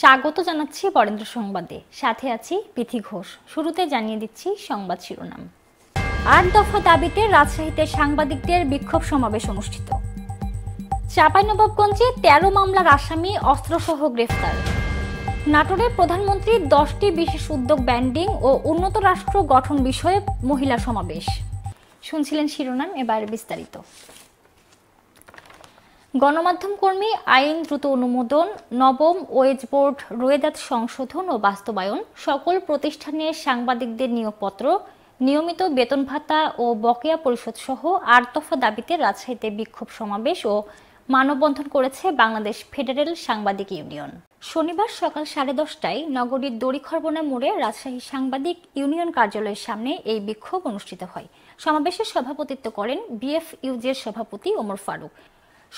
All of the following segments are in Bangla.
স্বাগত জানাচ্ছি বরেন্দ্র সংবাদে সাথে আছি পিথি ঘোষ শুরুতে জানিয়ে দিচ্ছি সংবাদ শিরোনাম আট দফা দাবিতে রাজশাহীতে সাংবাদিকদের বিক্ষোভ সমাবেশ অনুষ্ঠিত চাঁপাইনবাবগঞ্জে তেরো মামলার আসামি অস্ত্রসহ গ্রেফতার নাটোরে প্রধানমন্ত্রী দশটি বিশেষ উদ্যোগ ব্যান্ডিং ও উন্নত রাষ্ট্র গঠন বিষয়ে মহিলা সমাবেশ শুনছিলেন শিরোনাম এবার বিস্তারিত গণমাধ্যম কর্মী আইন দ্রুত অনুমোদন নবম ওয়েজ বোর্ড রোয়েদাত সংশোধন ও বাস্তবায়ন সকল প্রতিষ্ঠানের সাংবাদিকদের নিয়োগপত্র নিয়মিত বেতন ভাতা ও বকেয়া পরিশোধ সহ আট দফা দাবিতে রাজশাহীতে বিক্ষোভ সমাবেশ ও মানববন্ধন করেছে বাংলাদেশ ফেডারেল সাংবাদিক ইউনিয়ন শনিবার সকাল সাড়ে দশটায় নগরীর দড়িখরবনা মোড়ে রাজশাহী সাংবাদিক ইউনিয়ন কার্যালয়ের সামনে এই বিক্ষোভ অনুষ্ঠিত হয় সমাবেশের সভাপতিত্ব করেন বিএফ ইউজের সভাপতি ওমর ফারুক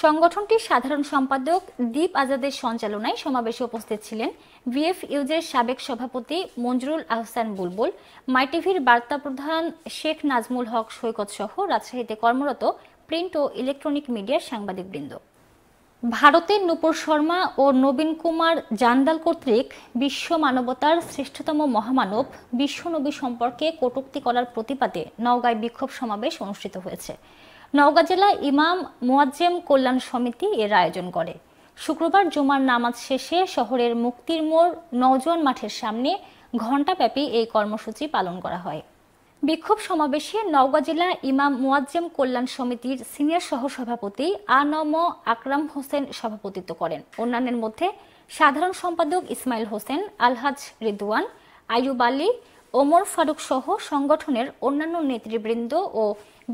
সংগঠনটির সাধারণ সম্পাদক দীপ আজাদের সঞ্চালনায় সমাবেশে উপস্থিত ছিলেন ভিএফ ইউজের সাবেক সভাপতি মঞ্জুরুল আহসান বুলবুল মাইটিভির বার্তা প্রধান শেখ নাজমুল হক সৈকত সহ রাজশাহীতে কর্মরত প্রিন্ট ও ইলেকট্রনিক মিডিয়ার সাংবাদিকবৃন্দ ভারতের নূপুর শর্মা ও নবীন কুমার জান্দাল কর্তৃক বিশ্ব মানবতার শ্রেষ্ঠতম মহামানব বিশ্বনবী সম্পর্কে কটুক্তি করার প্রতিবাদে নওগাঁয় বিক্ষোভ সমাবেশ অনুষ্ঠিত হয়েছে নওগাঁ জেলা ইমাম মোয়াজ্জেম কল্যাণ সমিতি এর আয়োজন করে শুক্রবার জুমার নামাজ শেষে শহরের মুক্তির মোড় নজন মাঠের সামনে ঘণ্টাব্যাপী এই কর্মসূচি পালন করা হয় বিক্ষোভ সমাবেশে নওগাঁ জেলা ইমাম মোয়াজ্জেম কল্যাণ সমিতির সিনিয়র সহসভাপতি আনম আকরাম হোসেন সভাপতিত্ব করেন অন্যান্যের মধ্যে সাধারণ সম্পাদক ইসমাইল হোসেন আলহাজ রিদুয়ান আয়ুব আলী ওমর ফারুক সহ সংগঠনের অন্যান্য নেতৃবৃন্দ ও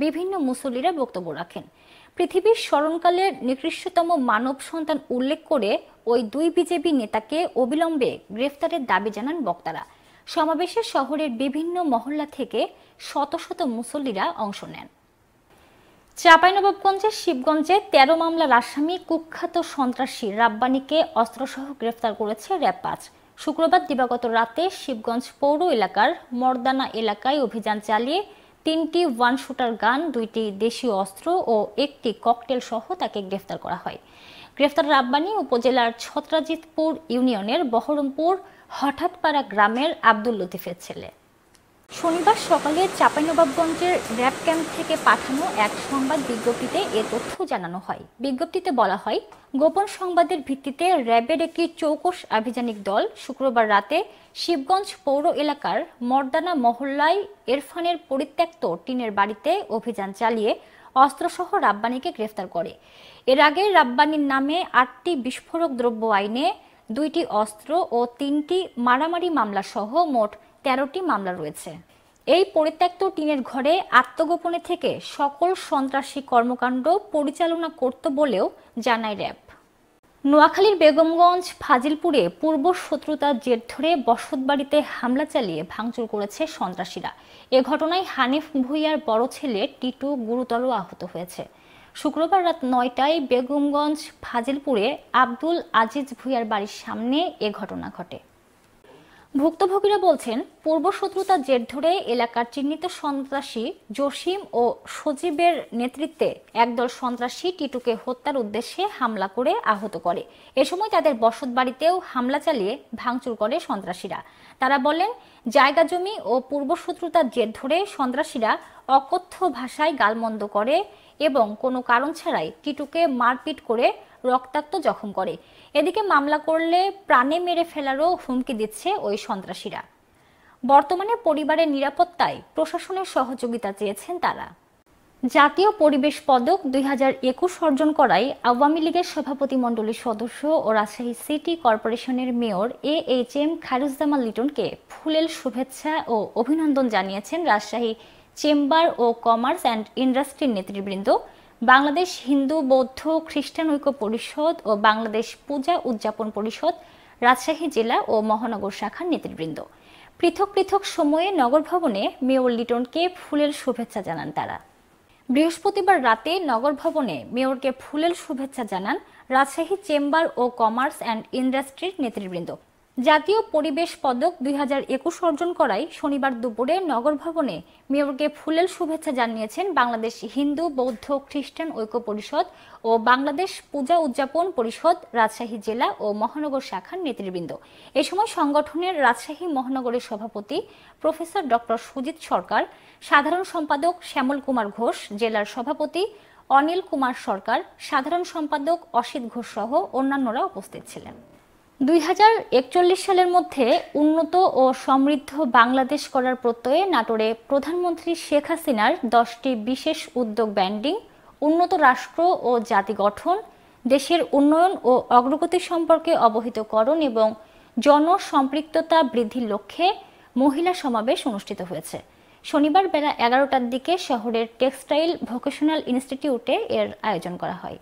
বিভিন্ন মুসল্লিরা বক্তব্য রাখেন পৃথিবীর স্মরণকালের নিকৃষ্টতম মানব সন্তান উল্লেখ করে ওই দুই বিজেপি নেতাকে অবিলম্বে গ্রেফতারের দাবি জানান বক্তারা সমাবেশে শহরের বিভিন্ন মহল্লা থেকে শত শত মুসল্লিরা অংশ নেন চাঁপাইনবাবগঞ্জের শিবগঞ্জে ১৩ মামলার আসামি কুখ্যাত সন্ত্রাসী রাব্বানিকে অস্ত্রসহ গ্রেফতার করেছে র্যাব পাঁচ শুক্রবার দিবাগত রাতে শিবগঞ্জ পৌর এলাকার মর্দানা এলাকায় অভিযান চালিয়ে তিনটি ওয়ান শুটার গান দুইটি দেশীয় অস্ত্র ও একটি ককটেল সহ তাকে গ্রেফতার করা হয় গ্রেফতার রাব্বানি উপজেলার ছত্রাজিতপুর ইউনিয়নের বহরমপুর হঠাৎপাড়া গ্রামের আব্দুল লতিফের ছেলে শনিবার সকালে চাঁপাইনবাবগঞ্জের র্যাব ক্যাম্প থেকে পাঠানো এক সংবাদ বিজ্ঞপ্তিতে এ তথ্য জানানো হয় বিজ্ঞপ্তিতে বলা হয় গোপন সংবাদের ভিত্তিতে র্যাবের একটি চৌকস আভিযানিক দল শুক্রবার রাতে শিবগঞ্জ পৌর এলাকার মর্দানা মহল্লায় এরফানের পরিত্যক্ত টিনের বাড়িতে অভিযান চালিয়ে অস্ত্রসহ রাব্বানিকে গ্রেফতার করে এর আগে রাব্বানির নামে আটটি বিস্ফোরক দ্রব্য আইনে দুইটি অস্ত্র ও তিনটি মারামারি মামলাসহ মোট তেরোটি মামলা রয়েছে এই পরিত্যক্ত টিনের ঘরে আত্মগোপনে থেকে সকল সন্ত্রাসী কর্মকাণ্ড পরিচালনা করত বলেও জানায় র্যাব নোয়াখালীর বেগমগঞ্জ ফাজিলপুরে পূর্ব শত্রুতার জের ধরে বসতবাড়িতে হামলা চালিয়ে ভাঙচুর করেছে সন্ত্রাসীরা এ ঘটনায় হানিফ ভুইয়ার বড় ছেলে টিটু গুরুতর আহত হয়েছে শুক্রবার রাত নয়টায় বেগমগঞ্জ ফাজিলপুরে আব্দুল আজিজ ভুইয়ার বাড়ির সামনে এ ঘটনা ঘটে ভুক্তভোগীরা বলছেন পূর্ব শত্রুতার জের ধরে এলাকার চিহ্নিত সন্ত্রাসী জসিম ও সজীবের নেতৃত্বে একদল সন্ত্রাসী টিটুকে হত্যার উদ্দেশ্যে হামলা করে আহত করে এ সময় তাদের বসত বাড়িতেও হামলা চালিয়ে ভাঙচুর করে সন্ত্রাসীরা তারা বলেন জায়গা জমি ও পূর্ব শত্রুতার জের ধরে সন্ত্রাসীরা অকথ্য ভাষায় গালমন্দ করে এবং কোনো কারণ ছাড়াই টিটুকে মারপিট করে রক্তাক্ত জখম করে এদিকে মামলা করলে প্রাণে মেরে ফেলারও হুমকি দিচ্ছে ওই সন্ত্রাসীরা বর্তমানে পরিবারের নিরাপত্তায় প্রশাসনের সহযোগিতা চেয়েছেন তারা জাতীয় পরিবেশ পদক দুই অর্জন করায় আওয়ামী লীগের সভাপতি মণ্ডলীর সদস্য ও রাজশাহী সিটি কর্পোরেশনের mayor A H M Khairuzzaman লিটনকে ফুলেল শুভেচ্ছা ও অভিনন্দন জানিয়েছেন রাজশাহী চেম্বার ও কমার্স অ্যান্ড ইন্ডাস্ট্রির নেতৃবৃন্দ বাংলাদেশ হিন্দু বৌদ্ধ খ্রিস্টান ঐক্য পরিষদ ও বাংলাদেশ পূজা উদযাপন পরিষদ রাজশাহী জেলা ও মহানগর শাখার নেতৃবৃন্দ পৃথক পৃথক সময়ে নগর ভবনে মেয়র লিটনকে ফুলের শুভেচ্ছা জানান তারা বৃহস্পতিবার রাতে নগর ভবনে মেয়রকে ফুলের শুভেচ্ছা জানান রাজশাহী চেম্বার ও কমার্স অ্যান্ড ইন্ডাস্ট্রির নেতৃবৃন্দ জাতীয় পরিবেশ পদক দুই অর্জন করায় শনিবার দুপুরে নগর ভবনে মেয়রকে ফুলেল শুভেচ্ছা জানিয়েছেন বাংলাদেশ হিন্দু বৌদ্ধ খ্রিস্টান ঐক্য পরিষদ ও বাংলাদেশ পূজা উদযাপন পরিষদ রাজশাহী জেলা ও মহানগর শাখার নেতৃবৃন্দ এ সময় সংগঠনের রাজশাহী মহানগরের সভাপতি প্রফেসর ডক্টর সুজিত সরকার সাধারণ সম্পাদক শ্যামল কুমার ঘোষ জেলার সভাপতি অনিল কুমার সরকার সাধারণ সম্পাদক অসিত ঘোষ সহ অন্যান্যরা উপস্থিত ছিলেন দুই সালের মধ্যে উন্নত ও সমৃদ্ধ বাংলাদেশ করার প্রত্যয়ে নাটোরে প্রধানমন্ত্রী শেখ হাসিনার দশটি বিশেষ উদ্যোগ ব্যান্ডিং উন্নত রাষ্ট্র ও জাতি গঠন দেশের উন্নয়ন ও অগ্রগতি সম্পর্কে অবহিতকরণ এবং জনসম্পৃক্ততা বৃদ্ধির লক্ষ্যে মহিলা সমাবেশ অনুষ্ঠিত হয়েছে শনিবার বেলা এগারোটার দিকে শহরের টেক্সটাইল ভোকেশনাল ইনস্টিটিউটে এর আয়োজন করা হয়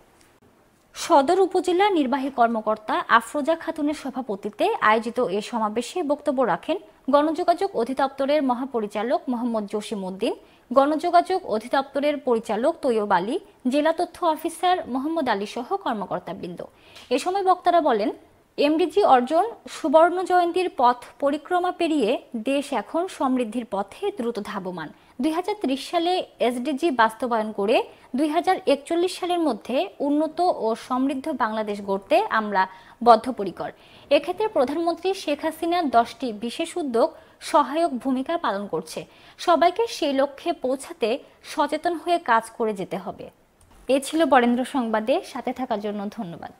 সদর উপজেলা নির্বাহী কর্মকর্তা আফরোজা খাতুনের সভাপতিত্বে আয়োজিত এ সমাবেশে বক্তব্য রাখেন গণযোগাযোগ অধিদপ্তরের মহাপরিচালক মোহাম্মদ জসিম উদ্দিন গণযোগাযোগ অধিদপ্তরের পরিচালক তৈয়ব আলী জেলা তথ্য অফিসার মোহাম্মদ আলী সহ কর্মকর্তাবৃন্দ এ সময় বক্তারা বলেন এমডিজি অর্জন সুবর্ণ জয়ন্তীর পথ পরিক্রমা পেরিয়ে দেশ এখন সমৃদ্ধির পথে দ্রুত ধাবমান দুই সালে এসডিজি বাস্তবায়ন করে দুই সালের মধ্যে উন্নত ও সমৃদ্ধ বাংলাদেশ গড়তে আমরা বদ্ধপরিকর এক্ষেত্রে প্রধানমন্ত্রী শেখ হাসিনা দশটি বিশেষ উদ্যোগ সহায়ক ভূমিকা পালন করছে সবাইকে সেই লক্ষ্যে পৌঁছাতে সচেতন হয়ে কাজ করে যেতে হবে এ ছিল বরেন্দ্র সংবাদে সাথে থাকার জন্য ধন্যবাদ